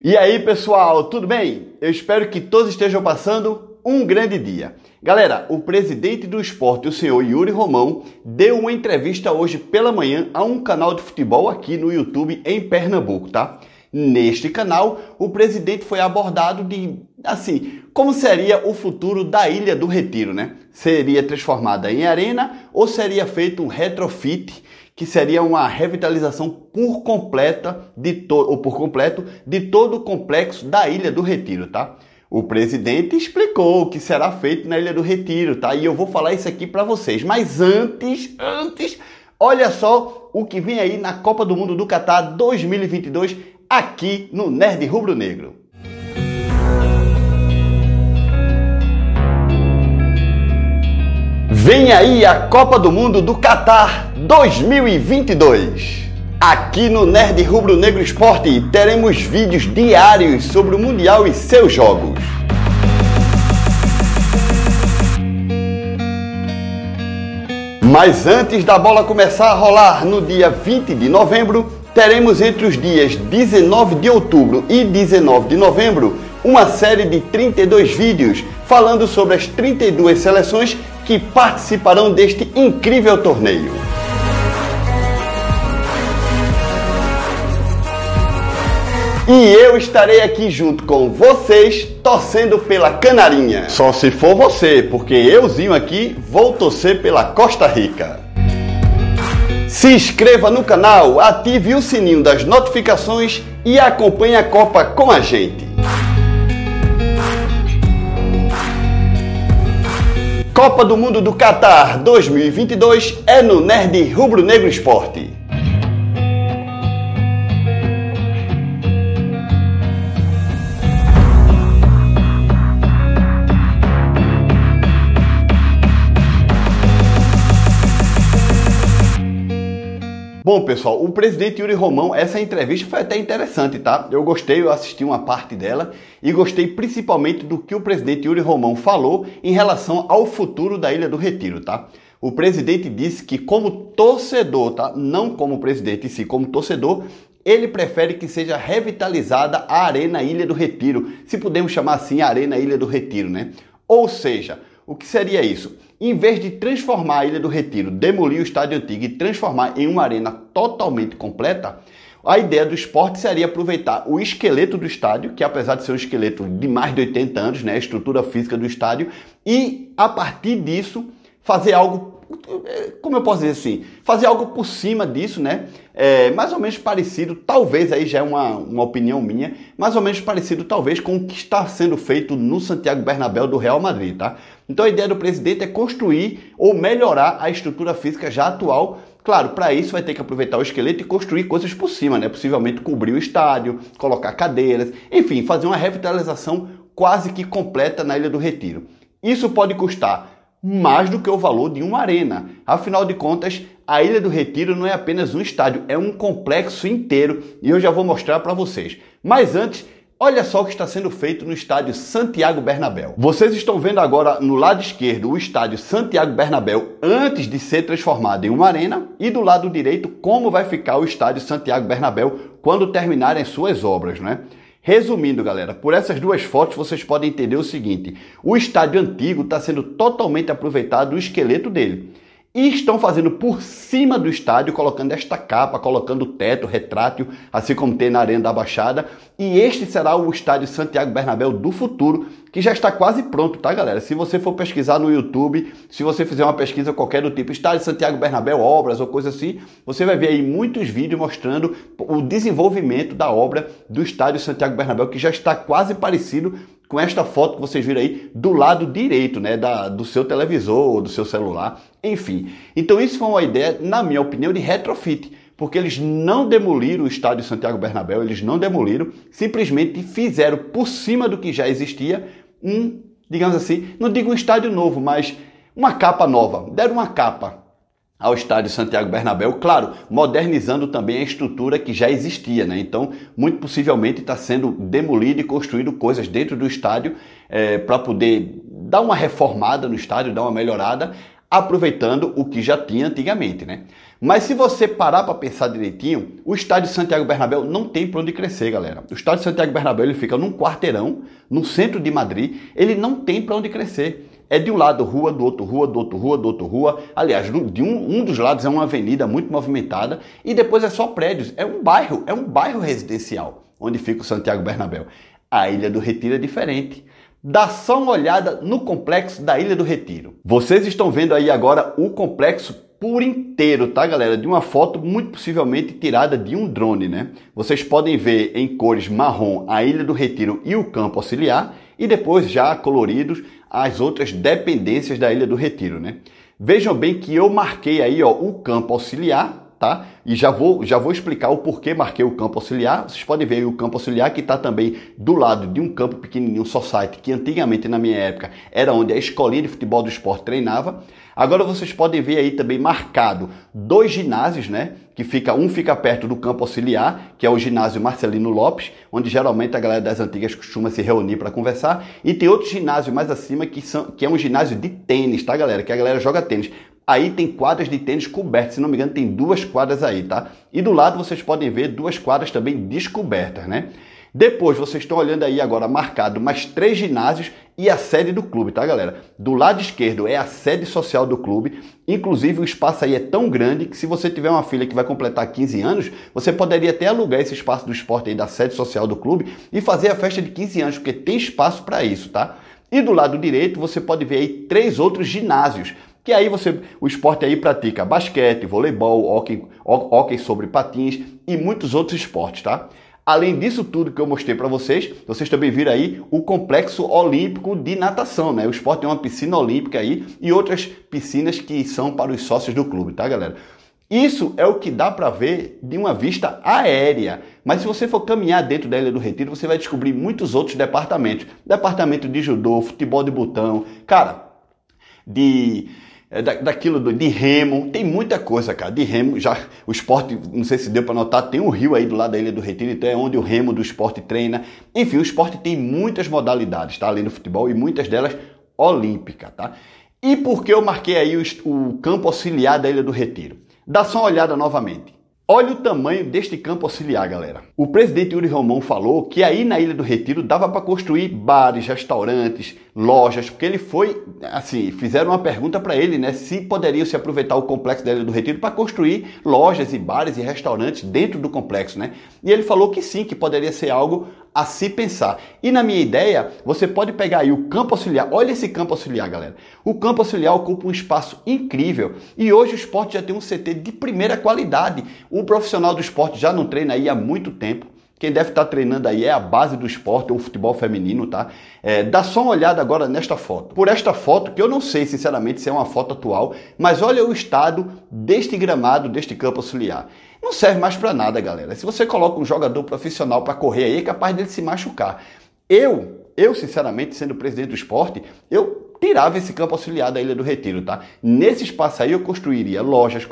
E aí, pessoal, tudo bem? Eu espero que todos estejam passando um grande dia. Galera, o presidente do esporte, o senhor Yuri Romão, deu uma entrevista hoje pela manhã a um canal de futebol aqui no YouTube em Pernambuco, tá? Neste canal, o presidente foi abordado de assim, como seria o futuro da Ilha do Retiro, né? Seria transformada em arena ou seria feito um retrofit que seria uma revitalização por completa de todo ou por completo de todo o complexo da Ilha do Retiro, tá? O presidente explicou o que será feito na Ilha do Retiro, tá? E eu vou falar isso aqui para vocês. Mas antes, antes, olha só o que vem aí na Copa do Mundo do Catar 2022 aqui no Nerd Rubro Negro. Vem aí a Copa do Mundo do Catar 2022. Aqui no Nerd Rubro Negro Esporte teremos vídeos diários sobre o Mundial e seus jogos. Mas antes da bola começar a rolar no dia 20 de novembro, teremos entre os dias 19 de outubro e 19 de novembro uma série de 32 vídeos falando sobre as 32 seleções que participarão deste incrível torneio. E eu estarei aqui junto com vocês, torcendo pela Canarinha. Só se for você, porque euzinho aqui vou torcer pela Costa Rica. Se inscreva no canal, ative o sininho das notificações e acompanhe a Copa com a gente. Copa do Mundo do Catar 2022 é no Nerd Rubro Negro Esporte. Bom, pessoal, o presidente Yuri Romão, essa entrevista foi até interessante, tá? Eu gostei, eu assisti uma parte dela e gostei principalmente do que o presidente Yuri Romão falou em relação ao futuro da Ilha do Retiro, tá? O presidente disse que como torcedor, tá? Não como presidente em si, como torcedor, ele prefere que seja revitalizada a Arena Ilha do Retiro, se podemos chamar assim a Arena Ilha do Retiro, né? Ou seja, o que seria isso? Em vez de transformar a Ilha do Retiro, demolir o estádio antigo e transformar em uma arena totalmente completa, a ideia do esporte seria aproveitar o esqueleto do estádio, que apesar de ser um esqueleto de mais de 80 anos, né, a estrutura física do estádio, e a partir disso fazer algo, é, como eu posso dizer assim, fazer algo por cima disso, né? É, mais ou menos parecido, talvez aí já é uma, uma opinião minha, mais ou menos parecido talvez com o que está sendo feito no Santiago Bernabéu do Real Madrid, tá? Então a ideia do presidente é construir ou melhorar a estrutura física já atual. Claro, para isso vai ter que aproveitar o esqueleto e construir coisas por cima, né? Possivelmente cobrir o estádio, colocar cadeiras, enfim, fazer uma revitalização quase que completa na Ilha do Retiro. Isso pode custar mais do que o valor de uma arena. Afinal de contas, a Ilha do Retiro não é apenas um estádio, é um complexo inteiro e eu já vou mostrar para vocês. Mas antes, Olha só o que está sendo feito no estádio Santiago Bernabéu. Vocês estão vendo agora no lado esquerdo o estádio Santiago Bernabéu antes de ser transformado em uma arena e do lado direito como vai ficar o estádio Santiago Bernabéu quando terminarem suas obras, né? Resumindo, galera, por essas duas fotos vocês podem entender o seguinte: o estádio antigo está sendo totalmente aproveitado o esqueleto dele e estão fazendo por cima do estádio, colocando esta capa, colocando teto, retrátil, assim como tem na Arena da Baixada. E este será o estádio Santiago Bernabéu do futuro, que já está quase pronto, tá, galera? Se você for pesquisar no YouTube, se você fizer uma pesquisa qualquer do tipo, Estádio Santiago Bernabéu, obras ou coisa assim, você vai ver aí muitos vídeos mostrando o desenvolvimento da obra do Estádio Santiago Bernabéu, que já está quase parecido com esta foto que vocês viram aí do lado direito, né, da, do seu televisor ou do seu celular, enfim. Então isso foi uma ideia, na minha opinião, de retrofit porque eles não demoliram o estádio Santiago Bernabéu, eles não demoliram, simplesmente fizeram por cima do que já existia um, digamos assim, não digo um estádio novo, mas uma capa nova. Deram uma capa ao estádio Santiago Bernabéu, claro, modernizando também a estrutura que já existia, né? Então, muito possivelmente está sendo demolido e construído coisas dentro do estádio é, para poder dar uma reformada no estádio, dar uma melhorada, aproveitando o que já tinha antigamente, né? Mas se você parar para pensar direitinho, o estádio Santiago Bernabéu não tem para onde crescer, galera. O estádio Santiago Bernabéu ele fica num quarteirão, no centro de Madrid, ele não tem para onde crescer. É de um lado rua, do outro rua, do outro rua, do outro rua. Aliás, de um, um dos lados é uma avenida muito movimentada e depois é só prédios. É um bairro, é um bairro residencial onde fica o Santiago Bernabéu. A Ilha do Retiro é diferente. Dá só uma olhada no complexo da Ilha do Retiro. Vocês estão vendo aí agora o complexo por inteiro, tá galera? De uma foto muito possivelmente tirada de um drone, né? Vocês podem ver em cores marrom a Ilha do Retiro e o Campo Auxiliar e depois já coloridos as outras dependências da Ilha do Retiro, né? Vejam bem que eu marquei aí ó, o Campo Auxiliar tá? E já vou, já vou explicar o porquê marquei o campo auxiliar. Vocês podem ver aí o campo auxiliar que está também do lado de um campo pequenininho, só site, que antigamente na minha época era onde a escolinha de futebol do esporte treinava. Agora vocês podem ver aí também marcado dois ginásios, né? Que fica um fica perto do campo auxiliar, que é o ginásio Marcelino Lopes, onde geralmente a galera das antigas costuma se reunir para conversar, e tem outro ginásio mais acima que são que é um ginásio de tênis, tá, galera? Que a galera joga tênis. Aí tem quadras de tênis cobertas, se não me engano, tem duas quadras aí, tá? E do lado vocês podem ver duas quadras também descobertas, né? Depois vocês estão olhando aí agora marcado mais três ginásios e a sede do clube, tá, galera? Do lado esquerdo é a sede social do clube. Inclusive, o espaço aí é tão grande que se você tiver uma filha que vai completar 15 anos, você poderia até alugar esse espaço do esporte aí da sede social do clube e fazer a festa de 15 anos, porque tem espaço para isso, tá? E do lado direito você pode ver aí três outros ginásios. Que aí você, o esporte é aí pratica é basquete, voleibol, hockey hockey sobre patins e muitos outros esportes, tá? Além disso tudo que eu mostrei para vocês, vocês também viram aí o complexo olímpico de natação, né? O esporte tem uma piscina olímpica aí e outras piscinas que são para os sócios do clube, tá, galera? Isso é o que dá para ver de uma vista aérea. Mas se você for caminhar dentro da Ilha do Retiro, você vai descobrir muitos outros departamentos. Departamento de judô, futebol de botão, cara, de é, da, daquilo do, de remo, tem muita coisa, cara, de remo, já o esporte, não sei se deu para notar, tem um rio aí do lado da Ilha do Retiro, então é onde o remo do esporte treina, enfim, o esporte tem muitas modalidades, tá, além do futebol, e muitas delas olímpica, tá? E por que eu marquei aí o, o campo auxiliar da Ilha do Retiro? Dá só uma olhada novamente. Olha o tamanho deste campo auxiliar, galera. O presidente Yuri Romão falou que aí na Ilha do Retiro dava para construir bares, restaurantes, lojas, porque ele foi, assim, fizeram uma pergunta para ele, né, se poderiam se aproveitar o complexo da Ilha do Retiro para construir lojas e bares e restaurantes dentro do complexo, né? E ele falou que sim, que poderia ser algo a se pensar. E na minha ideia, você pode pegar aí o campo auxiliar. Olha esse campo auxiliar, galera. O campo auxiliar ocupa um espaço incrível e hoje o esporte já tem um CT de primeira qualidade. O profissional do esporte já não treina aí há muito tempo. Quem deve estar tá treinando aí é a base do esporte, o futebol feminino, tá? É, dá só uma olhada agora nesta foto. Por esta foto, que eu não sei sinceramente se é uma foto atual, mas olha o estado deste gramado, deste campo auxiliar. Não serve mais para nada, galera. Se você coloca um jogador profissional para correr aí, é capaz dele se machucar. Eu, eu sinceramente, sendo presidente do esporte, eu tirava esse campo auxiliar da Ilha do Retiro, tá? Nesse espaço aí eu construiria lojas,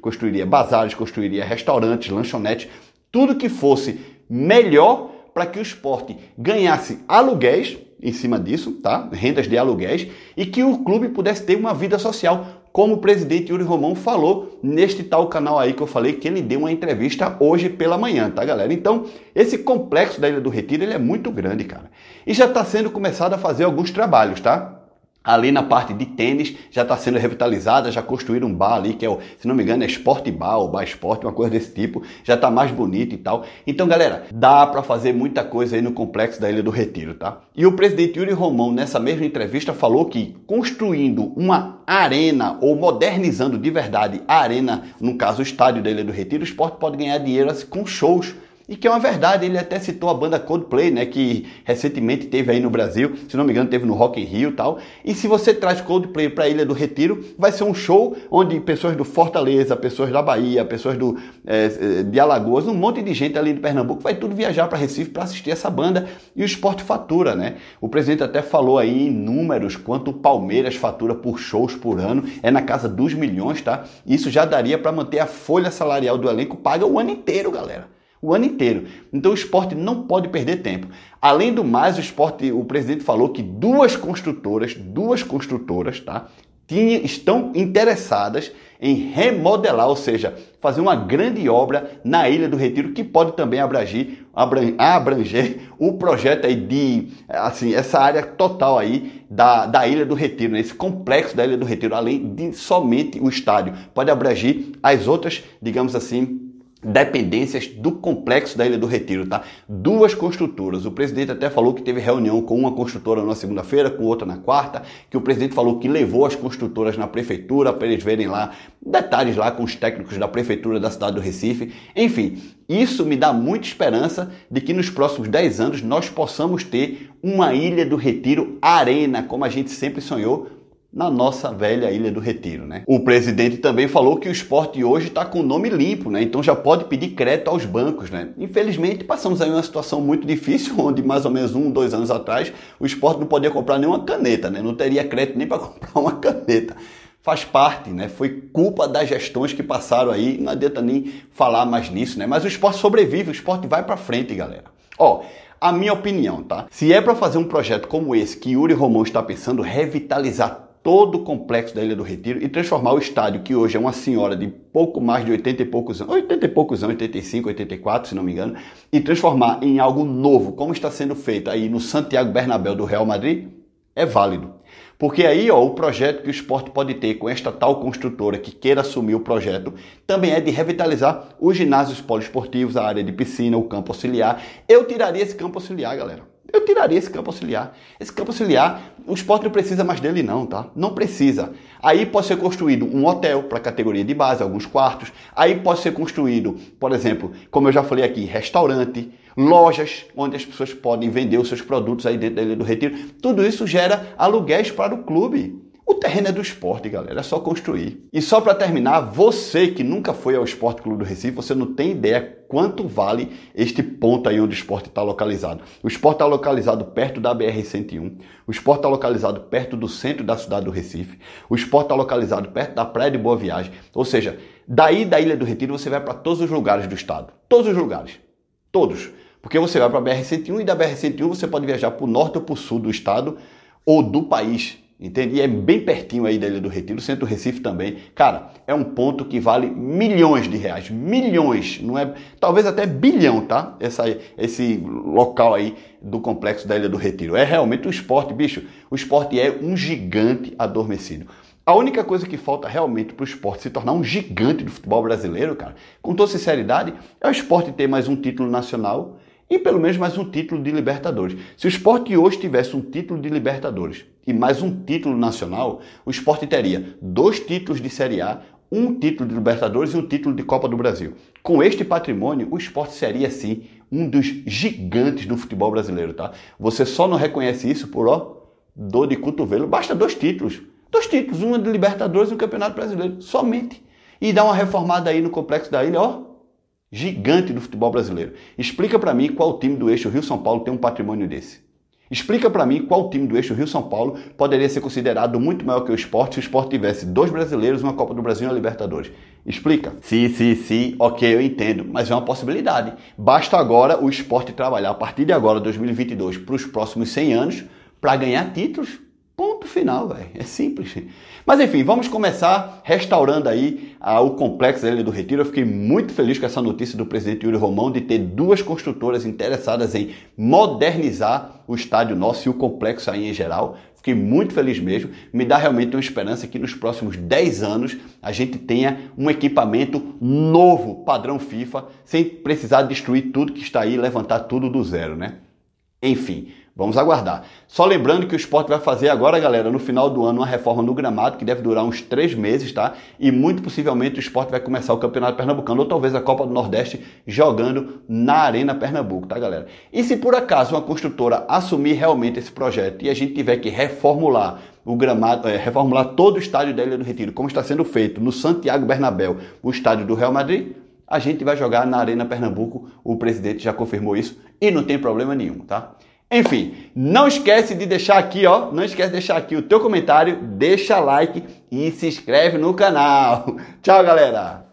construiria bazares, construiria restaurantes, lanchonetes, tudo que fosse melhor para que o esporte ganhasse aluguéis em cima disso, tá? Rendas de aluguéis e que o clube pudesse ter uma vida social, como o presidente Yuri Romão falou neste tal canal aí que eu falei que ele deu uma entrevista hoje pela manhã, tá, galera? Então, esse complexo da Ilha do Retiro, ele é muito grande, cara. E já está sendo começado a fazer alguns trabalhos, tá? Ali na parte de tênis já está sendo revitalizada, já construíram um bar ali que é, o, se não me engano, é Sport Bar ou Bar Sport, uma coisa desse tipo, já está mais bonito e tal. Então, galera, dá para fazer muita coisa aí no complexo da Ilha do Retiro, tá? E o presidente Yuri Romão, nessa mesma entrevista, falou que construindo uma arena ou modernizando de verdade a arena, no caso o estádio da Ilha do Retiro, o esporte pode ganhar dinheiro assim, com shows e que é uma verdade, ele até citou a banda Coldplay, né, que recentemente teve aí no Brasil, se não me engano, teve no Rock in Rio e tal. E se você traz Coldplay para a Ilha do Retiro, vai ser um show onde pessoas do Fortaleza, pessoas da Bahia, pessoas do, é, de Alagoas, um monte de gente ali de Pernambuco vai tudo viajar para Recife para assistir essa banda e o esporte fatura, né? O presidente até falou aí em números quanto o Palmeiras fatura por shows por ano, é na casa dos milhões, tá? Isso já daria para manter a folha salarial do elenco paga o ano inteiro, galera o ano inteiro. Então o esporte não pode perder tempo. Além do mais, o esporte, o presidente falou que duas construtoras, duas construtoras, tá? Tinha, estão interessadas em remodelar, ou seja, fazer uma grande obra na Ilha do Retiro que pode também abranger, abranger o projeto aí de assim essa área total aí da, da Ilha do Retiro, né? esse complexo da Ilha do Retiro, além de somente o estádio, pode abranger as outras, digamos assim, dependências do complexo da Ilha do Retiro, tá? Duas construtoras. O presidente até falou que teve reunião com uma construtora na segunda-feira, com outra na quarta, que o presidente falou que levou as construtoras na prefeitura para eles verem lá detalhes lá com os técnicos da prefeitura da cidade do Recife. Enfim, isso me dá muita esperança de que nos próximos 10 anos nós possamos ter uma Ilha do Retiro Arena, como a gente sempre sonhou na nossa velha Ilha do Retiro, né? O presidente também falou que o esporte hoje está com o nome limpo, né? Então já pode pedir crédito aos bancos, né? Infelizmente passamos aí uma situação muito difícil, onde mais ou menos um, dois anos atrás o esporte não podia comprar nenhuma caneta, né? Não teria crédito nem para comprar uma caneta. Faz parte, né? Foi culpa das gestões que passaram aí. Não adianta nem falar mais nisso, né? Mas o esporte sobrevive, o esporte vai para frente, galera. Ó, a minha opinião, tá? Se é para fazer um projeto como esse que Yuri Romão está pensando, revitalizar todo o complexo da Ilha do Retiro e transformar o estádio, que hoje é uma senhora de pouco mais de 80 e poucos anos, 80 e poucos anos, 85, 84, se não me engano, e transformar em algo novo, como está sendo feito aí no Santiago Bernabéu do Real Madrid, é válido. Porque aí, ó, o projeto que o esporte pode ter com esta tal construtora que queira assumir o projeto também é de revitalizar os ginásios poliesportivos, a área de piscina, o campo auxiliar. Eu tiraria esse campo auxiliar, galera. Eu tiraria esse campo auxiliar. Esse campo auxiliar, o esporte não precisa mais dele não, tá? Não precisa. Aí pode ser construído um hotel para categoria de base, alguns quartos. Aí pode ser construído, por exemplo, como eu já falei aqui, restaurante, lojas onde as pessoas podem vender os seus produtos aí dentro do retiro. Tudo isso gera aluguéis para o clube. O terreno é do esporte, galera, é só construir. E só para terminar, você que nunca foi ao Esporte Clube do Recife, você não tem ideia quanto vale este ponto aí onde o esporte está localizado. O esporte está localizado perto da BR-101, o esporte está localizado perto do centro da cidade do Recife, o esporte está localizado perto da Praia de Boa Viagem. Ou seja, daí da Ilha do Retiro você vai para todos os lugares do estado. Todos os lugares. Todos. Porque você vai para a BR-101 e da BR-101 você pode viajar para o norte ou para o sul do estado ou do país Entende? E é bem pertinho aí da Ilha do Retiro, centro Recife também. Cara, é um ponto que vale milhões de reais, milhões, não é? Talvez até bilhão, tá? Essa, esse local aí do complexo da Ilha do Retiro. É realmente um esporte, bicho. O esporte é um gigante adormecido. A única coisa que falta realmente para o esporte se tornar um gigante do futebol brasileiro, cara, com toda sinceridade, é o esporte ter mais um título nacional e pelo menos mais um título de Libertadores. Se o esporte hoje tivesse um título de Libertadores e mais um título nacional, o esporte teria dois títulos de Série A, um título de Libertadores e um título de Copa do Brasil. Com este patrimônio, o esporte seria sim um dos gigantes do futebol brasileiro, tá? Você só não reconhece isso por ó, dor de cotovelo. Basta dois títulos. Dois títulos, um de Libertadores e um Campeonato Brasileiro, somente. E dá uma reformada aí no complexo da ilha, ó, gigante do futebol brasileiro. Explica para mim qual time do eixo Rio-São Paulo tem um patrimônio desse. Explica para mim qual time do eixo Rio-São Paulo poderia ser considerado muito maior que o esporte se o esporte tivesse dois brasileiros, uma Copa do Brasil e uma Libertadores. Explica. Sim, sim, sim, ok, eu entendo, mas é uma possibilidade. Basta agora o esporte trabalhar a partir de agora, 2022, para os próximos 100 anos, para ganhar títulos Ponto final, velho. É simples. Mas enfim, vamos começar restaurando aí a, ah, o complexo da Ilha do Retiro. Eu fiquei muito feliz com essa notícia do presidente Yuri Romão de ter duas construtoras interessadas em modernizar o estádio nosso e o complexo aí em geral. Fiquei muito feliz mesmo. Me dá realmente uma esperança que nos próximos 10 anos a gente tenha um equipamento novo, padrão FIFA, sem precisar destruir tudo que está aí, levantar tudo do zero, né? Enfim, Vamos aguardar. Só lembrando que o esporte vai fazer agora, galera, no final do ano, uma reforma no gramado, que deve durar uns três meses, tá? E muito possivelmente o esporte vai começar o Campeonato Pernambucano, ou talvez a Copa do Nordeste, jogando na Arena Pernambuco, tá, galera? E se por acaso uma construtora assumir realmente esse projeto e a gente tiver que reformular o gramado, é, reformular todo o estádio da Ilha do Retiro, como está sendo feito no Santiago Bernabéu, o estádio do Real Madrid, a gente vai jogar na Arena Pernambuco, o presidente já confirmou isso, e não tem problema nenhum, tá? Enfim, não esquece de deixar aqui, ó, não esquece de deixar aqui o teu comentário, deixa like e se inscreve no canal. Tchau, galera.